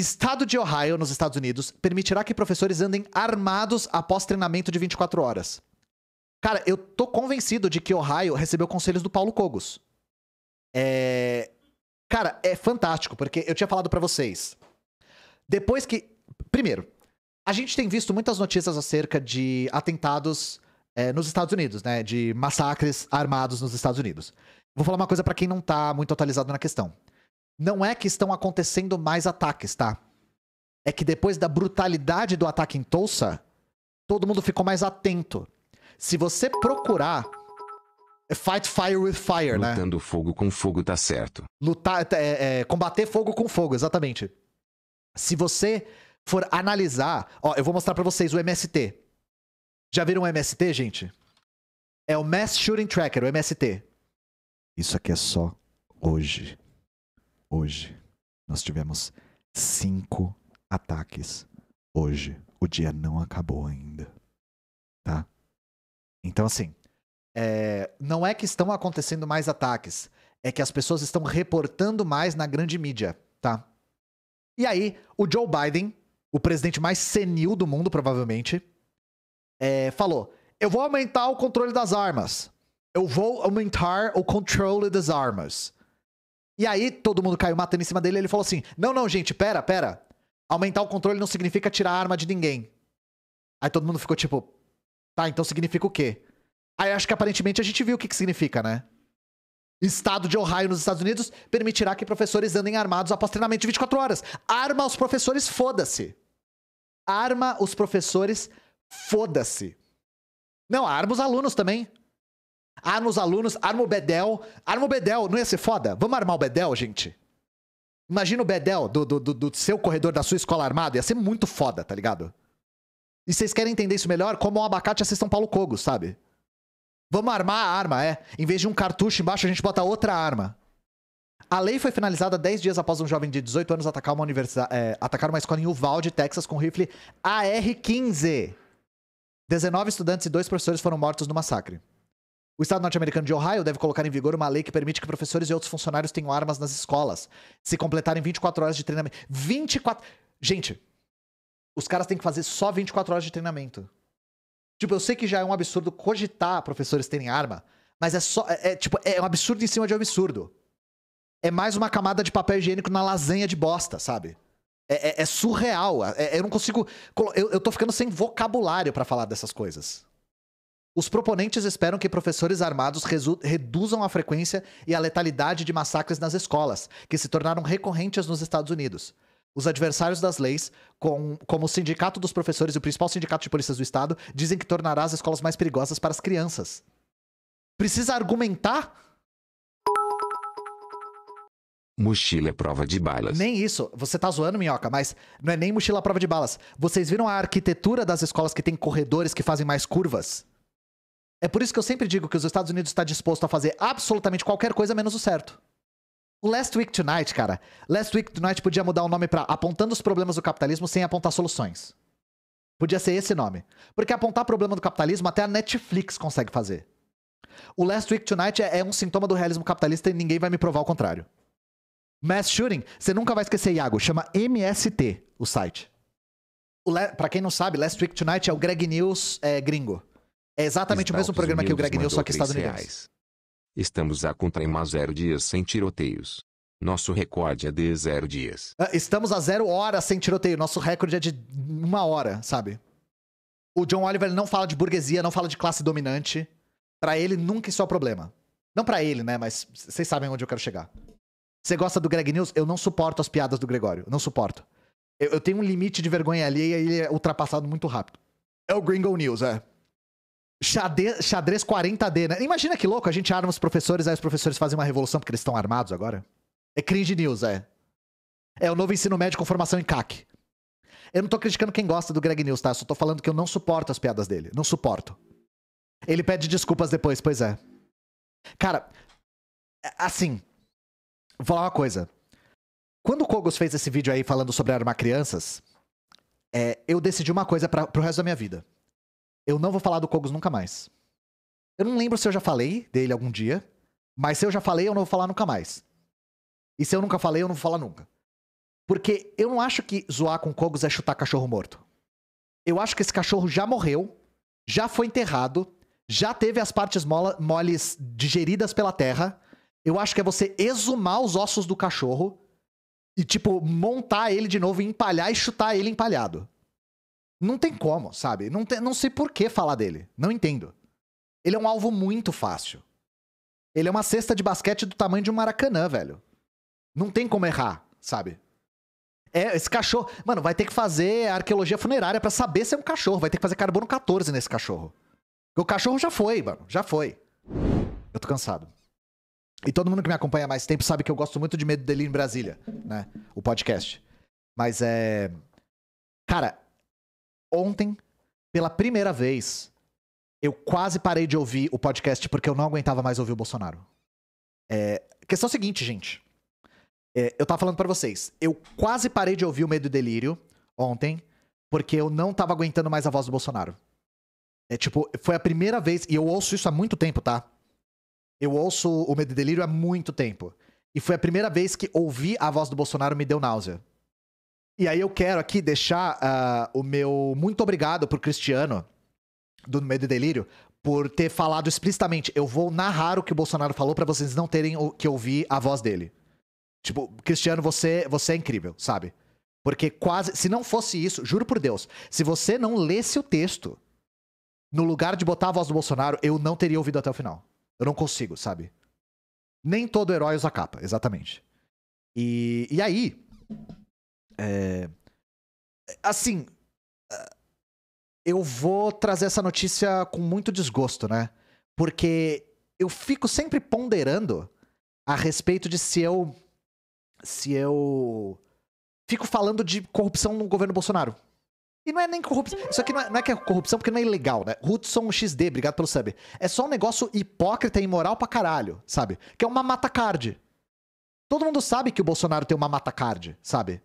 Estado de Ohio, nos Estados Unidos, permitirá que professores andem armados após treinamento de 24 horas. Cara, eu tô convencido de que Ohio recebeu conselhos do Paulo Cogos. É... Cara, é fantástico, porque eu tinha falado para vocês. Depois que. Primeiro, a gente tem visto muitas notícias acerca de atentados é, nos Estados Unidos, né? De massacres armados nos Estados Unidos. Vou falar uma coisa para quem não tá muito atualizado na questão não é que estão acontecendo mais ataques, tá? É que depois da brutalidade do ataque em Tulsa, todo mundo ficou mais atento. Se você procurar é Fight fire with fire, Lutando né? Lutando fogo com fogo tá certo. Lutar, é, é, combater fogo com fogo, exatamente. Se você for analisar, ó, eu vou mostrar para vocês o MST. Já viram o MST, gente? É o Mass Shooting Tracker, o MST. Isso aqui é só hoje hoje. Nós tivemos cinco ataques hoje. O dia não acabou ainda. Tá? Então, assim, é... não é que estão acontecendo mais ataques, é que as pessoas estão reportando mais na grande mídia, tá? E aí, o Joe Biden, o presidente mais senil do mundo, provavelmente, é... falou: eu vou aumentar o controle das armas. Eu vou aumentar o controle das armas. E aí todo mundo caiu matando em cima dele. Ele falou assim: Não, não, gente, pera, pera. Aumentar o controle não significa tirar a arma de ninguém. Aí todo mundo ficou tipo: Tá, então significa o quê? Aí acho que aparentemente a gente viu o que, que significa, né? Estado de Ohio nos Estados Unidos permitirá que professores andem armados após treinamento de 24 horas. Arma os professores, foda-se. Arma os professores, foda-se. Não, arma os alunos também. Arma os alunos, arma o Bedel. Arma o Bedel, não ia ser foda? Vamos armar o Bedel, gente? Imagina o Bedel do, do, do, do seu corredor da sua escola armado. Ia ser muito foda, tá ligado? E vocês querem entender isso melhor? Como um abacate assistam São Paulo Cogo, sabe? Vamos armar a arma, é. Em vez de um cartucho embaixo, a gente bota outra arma. A lei foi finalizada 10 dias após um jovem de 18 anos atacar uma, universidade, é, atacar uma escola em Uvalde, Texas, com rifle AR-15. 19 estudantes e dois professores foram mortos no massacre. O estado norte-americano de Ohio deve colocar em vigor uma lei que permite que professores e outros funcionários tenham armas nas escolas, se completarem 24 horas de treinamento. 24. Gente, os caras têm que fazer só 24 horas de treinamento. Tipo, eu sei que já é um absurdo cogitar professores terem arma, mas é só. É, é tipo, é um absurdo em cima de um absurdo. É mais uma camada de papel higiênico na lasanha de bosta, sabe? É, é, é surreal. É, é, eu não consigo. Eu, eu tô ficando sem vocabulário para falar dessas coisas. Os proponentes esperam que professores armados reduzam a frequência e a letalidade de massacres nas escolas, que se tornaram recorrentes nos Estados Unidos. Os adversários das leis, com, como o Sindicato dos Professores e o principal sindicato de polícias do Estado, dizem que tornará as escolas mais perigosas para as crianças. Precisa argumentar? Mochila é prova de balas. Nem isso. Você tá zoando, minhoca, mas não é nem mochila prova de balas. Vocês viram a arquitetura das escolas que tem corredores que fazem mais curvas? É por isso que eu sempre digo que os Estados Unidos está disposto a fazer absolutamente qualquer coisa menos o certo. O Last Week Tonight, cara. Last Week Tonight podia mudar o nome para Apontando os Problemas do Capitalismo sem apontar soluções. Podia ser esse nome. Porque apontar problema do capitalismo até a Netflix consegue fazer. O Last Week Tonight é, é um sintoma do realismo capitalista e ninguém vai me provar o contrário. Mass Shooting, você nunca vai esquecer, Iago. Chama MST o site. para quem não sabe, Last Week Tonight é o Greg News é, gringo. É exatamente o mesmo programa que o Greg News, só que estadunidense. Reais. Estamos a mais zero dias sem tiroteios. Nosso recorde é de zero dias. Ah, estamos a zero horas sem tiroteio. Nosso recorde é de uma hora, sabe? O John Oliver não fala de burguesia, não fala de classe dominante. Para ele, nunca isso é o problema. Não para ele, né? Mas vocês sabem onde eu quero chegar. Você gosta do Greg News? Eu não suporto as piadas do Gregório. Não suporto. Eu, eu tenho um limite de vergonha alheia e ele é ultrapassado muito rápido. É o Gringo News, é. Xadrez, xadrez 40D, né? Imagina que louco, a gente arma os professores, aí os professores fazem uma revolução porque eles estão armados agora. É cringe news, é. É o novo ensino médio com formação em CAC. Eu não tô criticando quem gosta do Greg News, tá? Eu só tô falando que eu não suporto as piadas dele. Não suporto. Ele pede desculpas depois, pois é. Cara, é, assim, vou falar uma coisa. Quando o Kogos fez esse vídeo aí falando sobre armar crianças, é, eu decidi uma coisa pra, pro resto da minha vida eu não vou falar do Kogos nunca mais. Eu não lembro se eu já falei dele algum dia, mas se eu já falei, eu não vou falar nunca mais. E se eu nunca falei, eu não vou falar nunca. Porque eu não acho que zoar com Kogos é chutar cachorro morto. Eu acho que esse cachorro já morreu, já foi enterrado, já teve as partes mola, moles digeridas pela terra. Eu acho que é você exumar os ossos do cachorro e, tipo, montar ele de novo, empalhar e chutar ele empalhado. Não tem como, sabe? Não, tem, não sei por que falar dele. Não entendo. Ele é um alvo muito fácil. Ele é uma cesta de basquete do tamanho de um maracanã, velho. Não tem como errar, sabe? É, esse cachorro. Mano, vai ter que fazer arqueologia funerária para saber se é um cachorro. Vai ter que fazer carbono 14 nesse cachorro. Porque o cachorro já foi, mano. Já foi. Eu tô cansado. E todo mundo que me acompanha há mais tempo sabe que eu gosto muito de Medo Dele em Brasília, né? O podcast. Mas é. Cara, Ontem, pela primeira vez, eu quase parei de ouvir o podcast porque eu não aguentava mais ouvir o Bolsonaro. É, questão seguinte, gente. É, eu tava falando para vocês. Eu quase parei de ouvir o Medo e Delírio ontem porque eu não tava aguentando mais a voz do Bolsonaro. É tipo, foi a primeira vez, e eu ouço isso há muito tempo, tá? Eu ouço o Medo e Delírio há muito tempo. E foi a primeira vez que ouvir a voz do Bolsonaro me deu náusea. E aí eu quero aqui deixar uh, o meu muito obrigado pro Cristiano, do Medo e Delírio, por ter falado explicitamente. Eu vou narrar o que o Bolsonaro falou para vocês não terem que ouvir a voz dele. Tipo, Cristiano, você, você é incrível, sabe? Porque quase. Se não fosse isso, juro por Deus, se você não lesse o texto, no lugar de botar a voz do Bolsonaro, eu não teria ouvido até o final. Eu não consigo, sabe? Nem todo herói usa capa, exatamente. E, e aí, é... Assim, é, eu vou trazer essa notícia com muito desgosto, né? Porque eu fico sempre ponderando a respeito de se eu. Se eu. Fico falando de corrupção no governo Bolsonaro. E não é nem corrupção. Isso aqui não é, não é, que é corrupção porque não é ilegal, né? Hudson XD, obrigado pelo sub. É só um negócio hipócrita e imoral pra caralho, sabe? Que é uma mata card. Todo mundo sabe que o Bolsonaro tem uma mata card, sabe?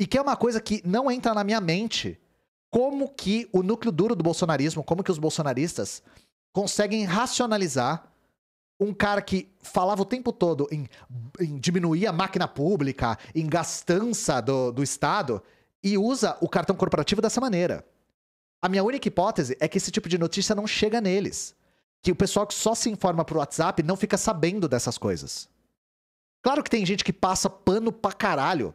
E que é uma coisa que não entra na minha mente. Como que o núcleo duro do bolsonarismo, como que os bolsonaristas conseguem racionalizar um cara que falava o tempo todo em, em diminuir a máquina pública, em gastança do, do Estado, e usa o cartão corporativo dessa maneira. A minha única hipótese é que esse tipo de notícia não chega neles. Que o pessoal que só se informa por WhatsApp não fica sabendo dessas coisas. Claro que tem gente que passa pano pra caralho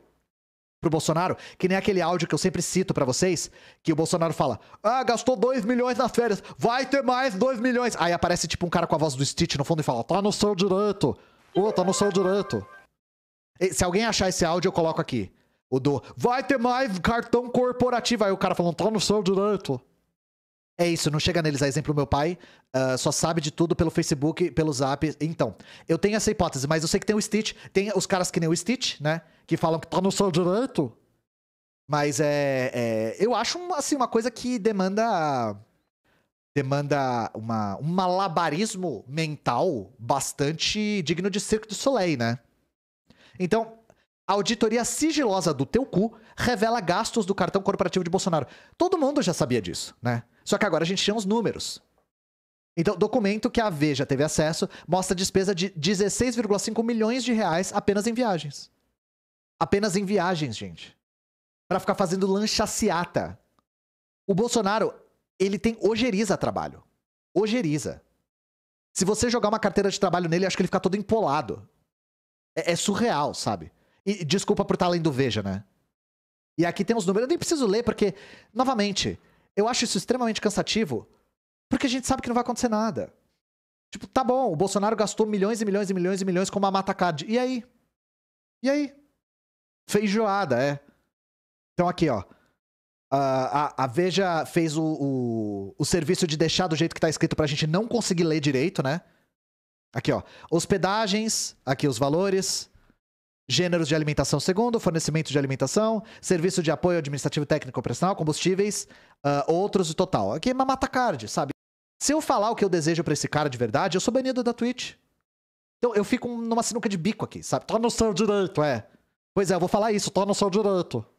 pro Bolsonaro, que nem aquele áudio que eu sempre cito para vocês, que o Bolsonaro fala: "Ah, gastou 2 milhões nas férias, vai ter mais 2 milhões". Aí aparece tipo um cara com a voz do Stitch no fundo e fala: "Tá no seu direito". Pô, tá no seu direito. E, se alguém achar esse áudio, eu coloco aqui. O do: "Vai ter mais cartão corporativo". Aí o cara falando: "Tá no seu direito". É isso, não chega neles. A é exemplo, meu pai uh, só sabe de tudo pelo Facebook, pelo Zap. Então, eu tenho essa hipótese, mas eu sei que tem o Stitch. Tem os caras que nem o Stitch, né? Que falam que tá no seu direito. Mas é, é. eu acho, assim, uma coisa que demanda. Demanda uma, um malabarismo mental bastante digno de Cirque du Soleil, né? Então, a auditoria sigilosa do teu cu revela gastos do cartão corporativo de Bolsonaro. Todo mundo já sabia disso, né? Só que agora a gente tinha os números. Então, documento que a Veja teve acesso mostra despesa de 16,5 milhões de reais apenas em viagens. Apenas em viagens, gente. Para ficar fazendo lanchaciata. O Bolsonaro, ele tem ojeriza trabalho. Ojeriza. Se você jogar uma carteira de trabalho nele, acho que ele fica todo empolado. É, é surreal, sabe? E desculpa por tá estar além do Veja, né? E aqui tem os números, eu nem preciso ler, porque, novamente, eu acho isso extremamente cansativo, porque a gente sabe que não vai acontecer nada. Tipo, tá bom, o Bolsonaro gastou milhões e milhões e milhões e milhões com uma matacada. E aí? E aí? Feijoada, é. Então aqui, ó. a, a, a Veja fez o, o, o, serviço de deixar do jeito que tá escrito pra gente não conseguir ler direito, né? Aqui, ó. Hospedagens, aqui os valores gêneros de alimentação segundo, fornecimento de alimentação, serviço de apoio administrativo técnico operacional, combustíveis, uh, outros e total. Aqui é uma mata card, sabe? Se eu falar o que eu desejo para esse cara de verdade, eu sou banido da Twitch. Então eu fico numa sinuca de bico aqui, sabe? Tá no seu direito, é. Pois é, eu vou falar isso, tá no seu direito.